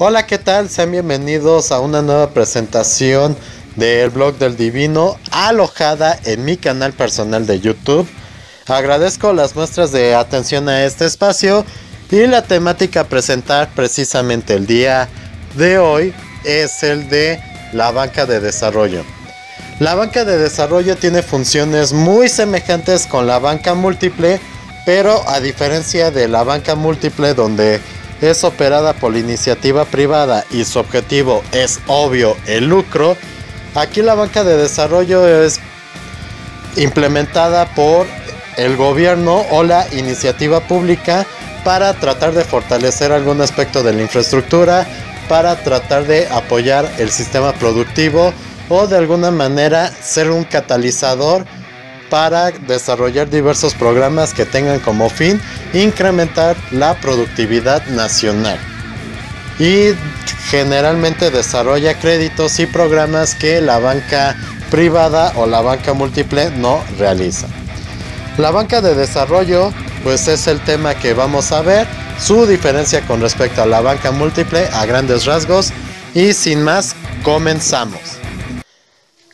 Hola, ¿qué tal? Sean bienvenidos a una nueva presentación del blog del divino alojada en mi canal personal de YouTube. Agradezco las muestras de atención a este espacio y la temática a presentar precisamente el día de hoy es el de la banca de desarrollo. La banca de desarrollo tiene funciones muy semejantes con la banca múltiple, pero a diferencia de la banca múltiple donde es operada por la iniciativa privada y su objetivo es obvio el lucro, aquí la banca de desarrollo es implementada por el gobierno o la iniciativa pública para tratar de fortalecer algún aspecto de la infraestructura, para tratar de apoyar el sistema productivo o de alguna manera ser un catalizador para desarrollar diversos programas que tengan como fin incrementar la productividad nacional. Y generalmente desarrolla créditos y programas que la banca privada o la banca múltiple no realiza. La banca de desarrollo, pues es el tema que vamos a ver, su diferencia con respecto a la banca múltiple a grandes rasgos y sin más, comenzamos.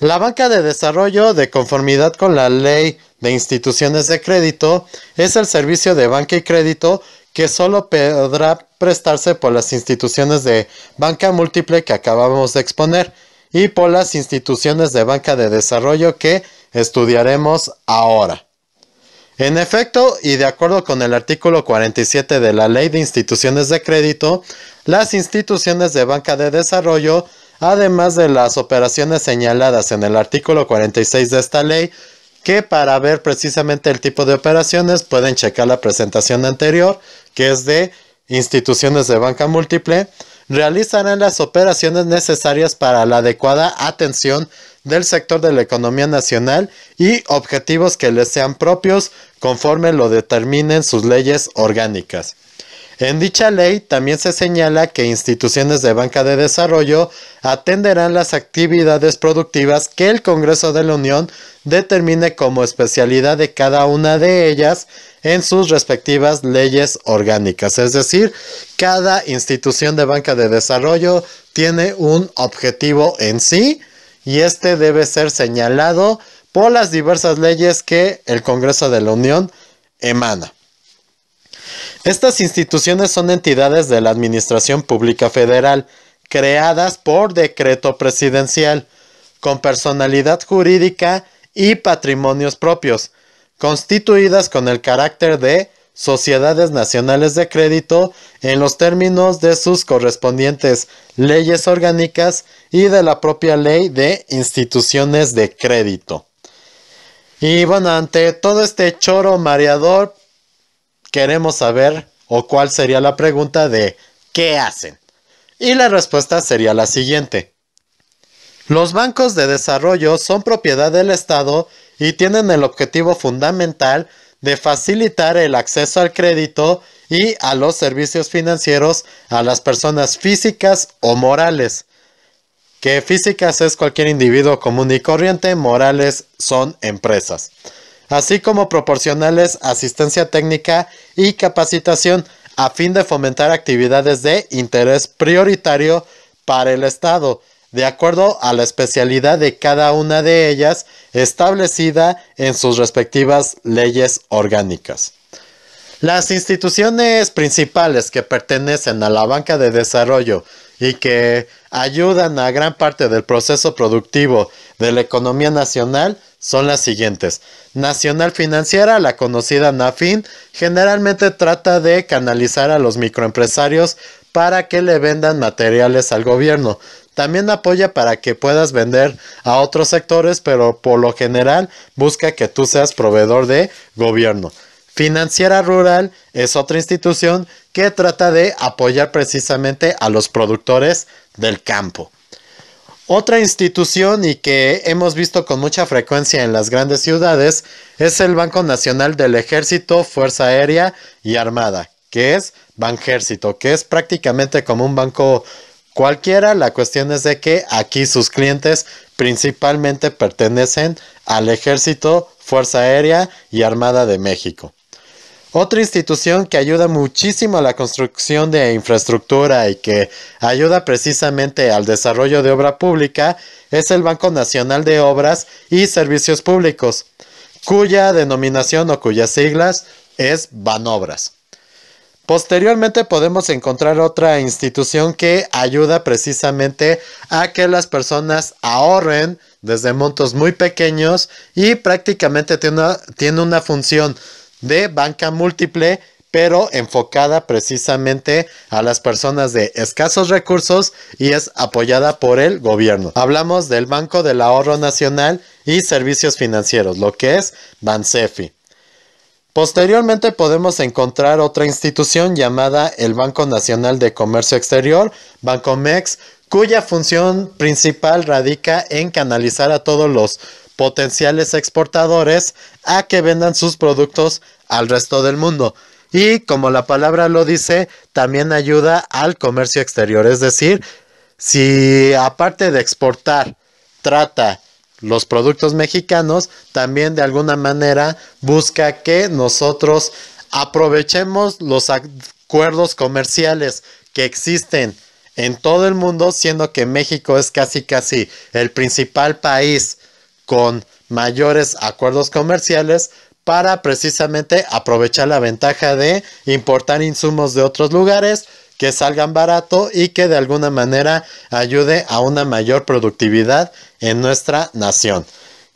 La banca de desarrollo, de conformidad con la ley de instituciones de crédito es el servicio de banca y crédito que solo podrá prestarse por las instituciones de banca múltiple que acabamos de exponer y por las instituciones de banca de desarrollo que estudiaremos ahora. En efecto, y de acuerdo con el artículo 47 de la Ley de Instituciones de Crédito, las instituciones de banca de desarrollo, además de las operaciones señaladas en el artículo 46 de esta ley, que para ver precisamente el tipo de operaciones pueden checar la presentación anterior, que es de instituciones de banca múltiple, realizarán las operaciones necesarias para la adecuada atención del sector de la economía nacional y objetivos que les sean propios conforme lo determinen sus leyes orgánicas. En dicha ley también se señala que instituciones de banca de desarrollo atenderán las actividades productivas que el Congreso de la Unión determine como especialidad de cada una de ellas en sus respectivas leyes orgánicas. Es decir, cada institución de banca de desarrollo tiene un objetivo en sí y este debe ser señalado por las diversas leyes que el Congreso de la Unión emana. Estas instituciones son entidades de la Administración Pública Federal, creadas por decreto presidencial, con personalidad jurídica y patrimonios propios, constituidas con el carácter de sociedades nacionales de crédito en los términos de sus correspondientes leyes orgánicas y de la propia ley de instituciones de crédito. Y bueno, ante todo este choro mareador, queremos saber o cuál sería la pregunta de ¿qué hacen? Y la respuesta sería la siguiente. Los bancos de desarrollo son propiedad del Estado y tienen el objetivo fundamental de facilitar el acceso al crédito y a los servicios financieros a las personas físicas o morales. Que físicas es cualquier individuo común y corriente, morales son empresas así como proporcionales asistencia técnica y capacitación a fin de fomentar actividades de interés prioritario para el Estado, de acuerdo a la especialidad de cada una de ellas establecida en sus respectivas leyes orgánicas. Las instituciones principales que pertenecen a la banca de desarrollo y que ayudan a gran parte del proceso productivo de la economía nacional son las siguientes. Nacional Financiera, la conocida NAFIN, generalmente trata de canalizar a los microempresarios para que le vendan materiales al gobierno. También apoya para que puedas vender a otros sectores, pero por lo general busca que tú seas proveedor de gobierno. Financiera Rural es otra institución que trata de apoyar precisamente a los productores del campo. Otra institución y que hemos visto con mucha frecuencia en las grandes ciudades es el Banco Nacional del Ejército, Fuerza Aérea y Armada, que es Banjército, que es prácticamente como un banco cualquiera. La cuestión es de que aquí sus clientes principalmente pertenecen al Ejército, Fuerza Aérea y Armada de México. Otra institución que ayuda muchísimo a la construcción de infraestructura y que ayuda precisamente al desarrollo de obra pública es el Banco Nacional de Obras y Servicios Públicos, cuya denominación o cuyas siglas es Banobras. Posteriormente podemos encontrar otra institución que ayuda precisamente a que las personas ahorren desde montos muy pequeños y prácticamente tiene una, tiene una función de banca múltiple, pero enfocada precisamente a las personas de escasos recursos y es apoyada por el gobierno. Hablamos del Banco del Ahorro Nacional y Servicios Financieros, lo que es Bansefi. Posteriormente podemos encontrar otra institución llamada el Banco Nacional de Comercio Exterior, Bancomex, cuya función principal radica en canalizar a todos los potenciales exportadores a que vendan sus productos al resto del mundo. Y como la palabra lo dice, también ayuda al comercio exterior. Es decir, si aparte de exportar, trata los productos mexicanos, también de alguna manera busca que nosotros aprovechemos los acuerdos comerciales que existen en todo el mundo, siendo que México es casi casi el principal país con mayores acuerdos comerciales, para precisamente aprovechar la ventaja de importar insumos de otros lugares que salgan barato y que de alguna manera ayude a una mayor productividad en nuestra nación.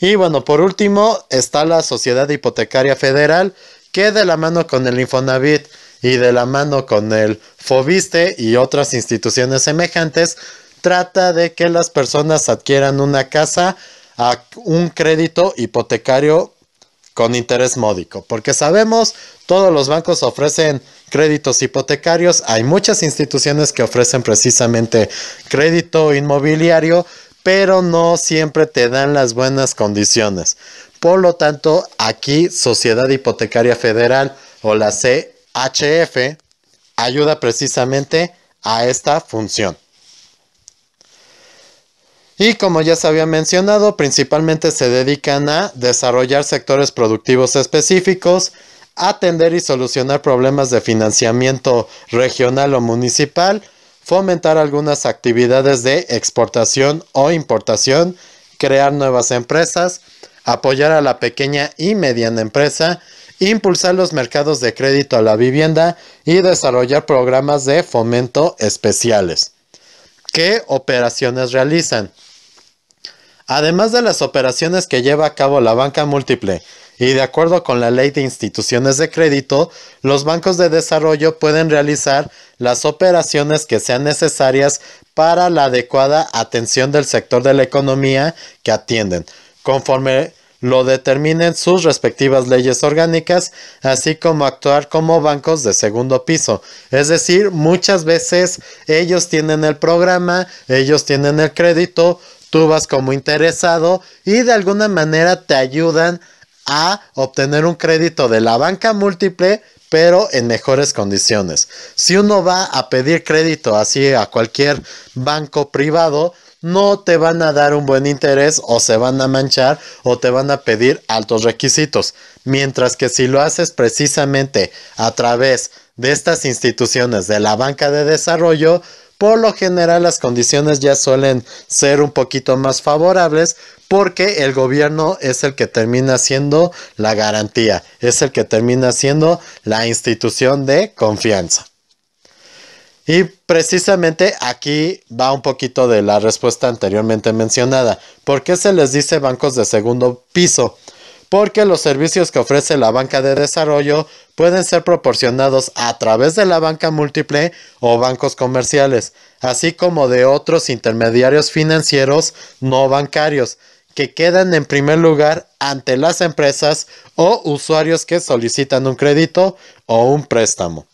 Y bueno, por último está la Sociedad Hipotecaria Federal que de la mano con el Infonavit y de la mano con el Fobiste y otras instituciones semejantes trata de que las personas adquieran una casa a un crédito hipotecario con interés módico, porque sabemos todos los bancos ofrecen créditos hipotecarios, hay muchas instituciones que ofrecen precisamente crédito inmobiliario, pero no siempre te dan las buenas condiciones. Por lo tanto, aquí Sociedad Hipotecaria Federal o la CHF ayuda precisamente a esta función. Y como ya se había mencionado, principalmente se dedican a desarrollar sectores productivos específicos, atender y solucionar problemas de financiamiento regional o municipal, fomentar algunas actividades de exportación o importación, crear nuevas empresas, apoyar a la pequeña y mediana empresa, impulsar los mercados de crédito a la vivienda y desarrollar programas de fomento especiales. ¿Qué operaciones realizan? además de las operaciones que lleva a cabo la banca múltiple. Y de acuerdo con la ley de instituciones de crédito, los bancos de desarrollo pueden realizar las operaciones que sean necesarias para la adecuada atención del sector de la economía que atienden, conforme lo determinen sus respectivas leyes orgánicas, así como actuar como bancos de segundo piso. Es decir, muchas veces ellos tienen el programa, ellos tienen el crédito, tú vas como interesado y de alguna manera te ayudan a obtener un crédito de la banca múltiple pero en mejores condiciones. Si uno va a pedir crédito así a cualquier banco privado, no te van a dar un buen interés o se van a manchar o te van a pedir altos requisitos. Mientras que si lo haces precisamente a través de estas instituciones de la banca de desarrollo, por lo general las condiciones ya suelen ser un poquito más favorables porque el gobierno es el que termina siendo la garantía, es el que termina siendo la institución de confianza. Y precisamente aquí va un poquito de la respuesta anteriormente mencionada. ¿Por qué se les dice bancos de segundo piso? porque los servicios que ofrece la banca de desarrollo pueden ser proporcionados a través de la banca múltiple o bancos comerciales, así como de otros intermediarios financieros no bancarios que quedan en primer lugar ante las empresas o usuarios que solicitan un crédito o un préstamo.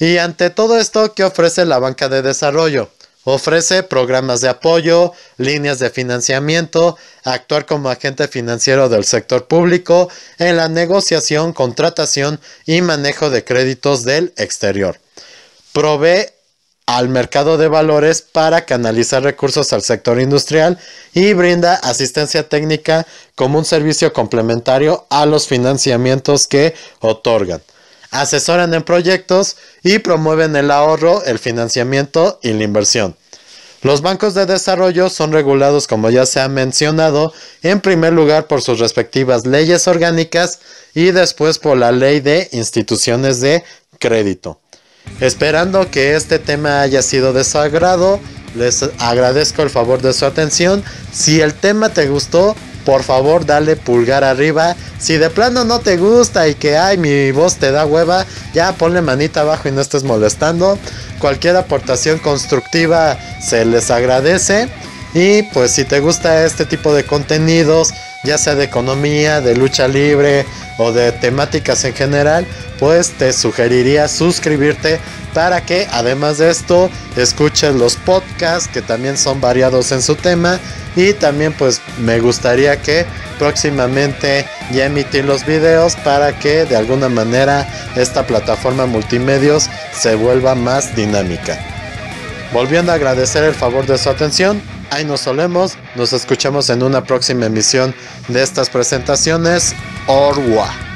Y ante todo esto, ¿qué ofrece la banca de desarrollo? Ofrece programas de apoyo, líneas de financiamiento, actuar como agente financiero del sector público en la negociación, contratación y manejo de créditos del exterior. Provee al mercado de valores para canalizar recursos al sector industrial y brinda asistencia técnica como un servicio complementario a los financiamientos que otorgan asesoran en proyectos y promueven el ahorro, el financiamiento y la inversión. Los bancos de desarrollo son regulados, como ya se ha mencionado, en primer lugar por sus respectivas leyes orgánicas y después por la ley de instituciones de crédito. Esperando que este tema haya sido de su les agradezco el favor de su atención. Si el tema te gustó, por favor dale pulgar arriba. Si de plano no te gusta y que ay mi voz te da hueva, ya ponle manita abajo y no estés molestando. Cualquier aportación constructiva se les agradece. Y pues si te gusta este tipo de contenidos, ya sea de economía, de lucha libre o de temáticas en general, pues te sugeriría suscribirte para que además de esto escuches los podcasts que también son variados en su tema y también pues me gustaría que próximamente ya emitir los videos para que de alguna manera esta plataforma multimedios se vuelva más dinámica. Volviendo a agradecer el favor de su atención, ahí nos solemos, nos escuchamos en una próxima emisión de estas presentaciones. Orwa.